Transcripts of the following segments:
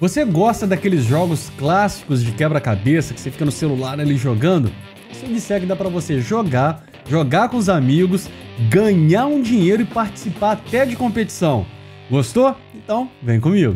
Você gosta daqueles jogos clássicos de quebra-cabeça que você fica no celular ali jogando? Se eu disser que dá para você jogar, jogar com os amigos, ganhar um dinheiro e participar até de competição. Gostou? Então vem comigo.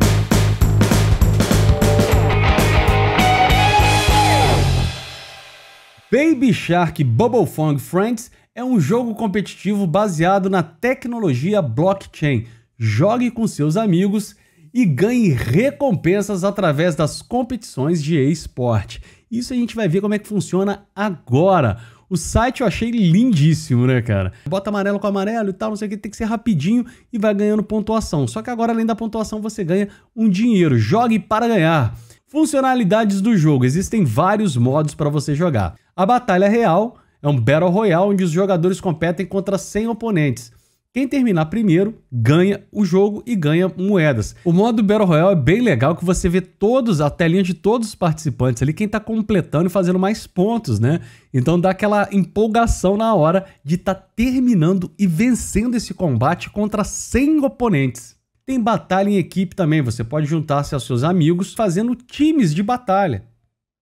Baby Shark Bubble Fong Friends é um jogo competitivo baseado na tecnologia blockchain. Jogue com seus amigos e ganhe recompensas através das competições de esporte. Isso a gente vai ver como é que funciona agora. O site eu achei lindíssimo, né, cara? Bota amarelo com amarelo e tal, não sei o que, tem que ser rapidinho e vai ganhando pontuação. Só que agora, além da pontuação, você ganha um dinheiro. Jogue para ganhar. Funcionalidades do jogo: existem vários modos para você jogar. A Batalha Real é um Battle Royale onde os jogadores competem contra 100 oponentes. Quem terminar primeiro ganha o jogo e ganha moedas. O modo Battle Royale é bem legal que você vê todos, a telinha de todos os participantes ali, quem tá completando e fazendo mais pontos, né? Então dá aquela empolgação na hora de tá terminando e vencendo esse combate contra 100 oponentes. Tem batalha em equipe também, você pode juntar-se aos seus amigos fazendo times de batalha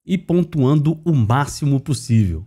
e pontuando o máximo possível.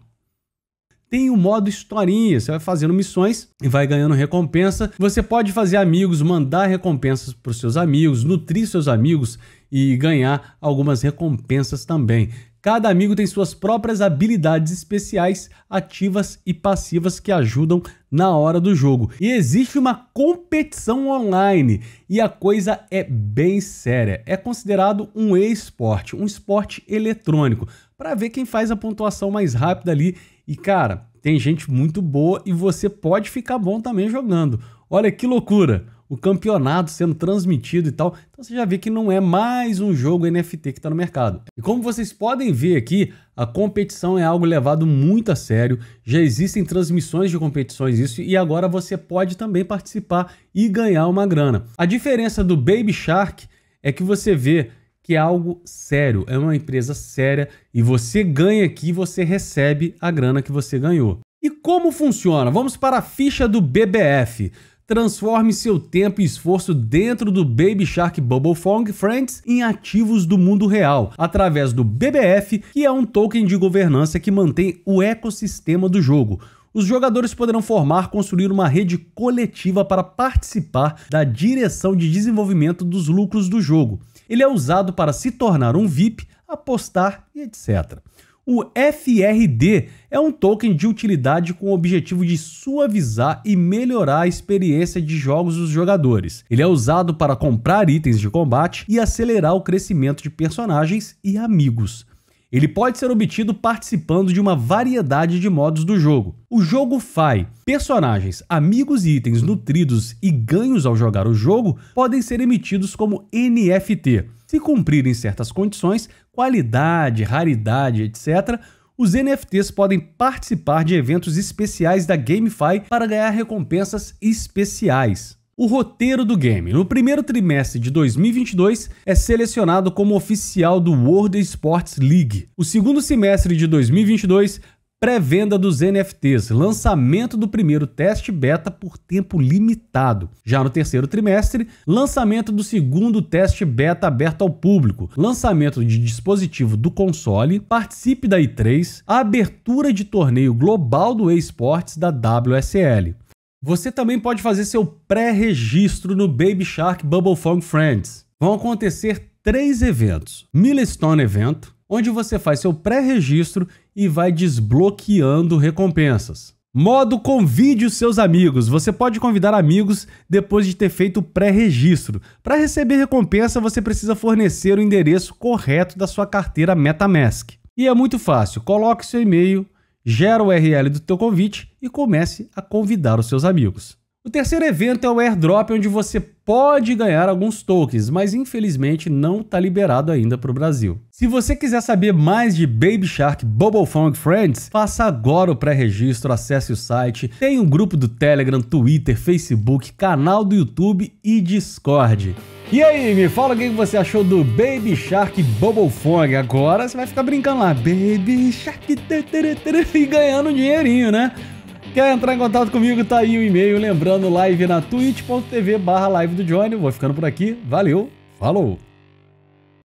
Tem o modo historinha, você vai fazendo missões e vai ganhando recompensa. Você pode fazer amigos, mandar recompensas para os seus amigos, nutrir seus amigos e ganhar algumas recompensas também. Cada amigo tem suas próprias habilidades especiais, ativas e passivas que ajudam na hora do jogo. E existe uma competição online e a coisa é bem séria. É considerado um e-esporte, um esporte eletrônico, para ver quem faz a pontuação mais rápida ali e cara, tem gente muito boa e você pode ficar bom também jogando. Olha que loucura! O campeonato sendo transmitido e tal. Então você já vê que não é mais um jogo NFT que está no mercado. E como vocês podem ver aqui, a competição é algo levado muito a sério. Já existem transmissões de competições isso e agora você pode também participar e ganhar uma grana. A diferença do Baby Shark é que você vê que é algo sério, é uma empresa séria e você ganha aqui, você recebe a grana que você ganhou. E como funciona? Vamos para a ficha do BBF. Transforme seu tempo e esforço dentro do Baby Shark Bubble Fong Friends em ativos do mundo real, através do BBF, que é um token de governança que mantém o ecossistema do jogo. Os jogadores poderão formar, construir uma rede coletiva para participar da direção de desenvolvimento dos lucros do jogo. Ele é usado para se tornar um VIP, apostar e etc. O FRD é um token de utilidade com o objetivo de suavizar e melhorar a experiência de jogos dos jogadores. Ele é usado para comprar itens de combate e acelerar o crescimento de personagens e amigos. Ele pode ser obtido participando de uma variedade de modos do jogo. O jogo FAI, personagens, amigos e itens nutridos e ganhos ao jogar o jogo podem ser emitidos como NFT. Se cumprirem certas condições, qualidade, raridade, etc., os NFTs podem participar de eventos especiais da GameFi para ganhar recompensas especiais. O roteiro do game, no primeiro trimestre de 2022, é selecionado como oficial do World Sports League. O segundo semestre de 2022, pré-venda dos NFTs, lançamento do primeiro teste beta por tempo limitado. Já no terceiro trimestre, lançamento do segundo teste beta aberto ao público, lançamento de dispositivo do console, participe da E3, a abertura de torneio global do eSports da WSL. Você também pode fazer seu pré-registro no Baby Shark Bubble Fog Friends. Vão acontecer três eventos: Milestone Event, onde você faz seu pré-registro e vai desbloqueando recompensas. Modo convide os seus amigos. Você pode convidar amigos depois de ter feito o pré-registro. Para receber recompensa, você precisa fornecer o endereço correto da sua carteira MetaMask. E é muito fácil. Coloque seu e-mail, gera o URL do teu convite e comece a convidar os seus amigos. O terceiro evento é o airdrop, onde você pode ganhar alguns tokens, mas infelizmente não está liberado ainda para o Brasil. Se você quiser saber mais de Baby Shark Bubble Funk Friends, faça agora o pré-registro, acesse o site, tem um grupo do Telegram, Twitter, Facebook, canal do YouTube e Discord. E aí, me fala o que você achou do Baby Shark Bubble Fong. Agora você vai ficar brincando lá, Baby Shark e ganhando dinheirinho, né? Quer entrar em contato comigo? Tá aí o e-mail. Lembrando, live na twitch.tv barra live do Johnny. Vou ficando por aqui. Valeu, falou!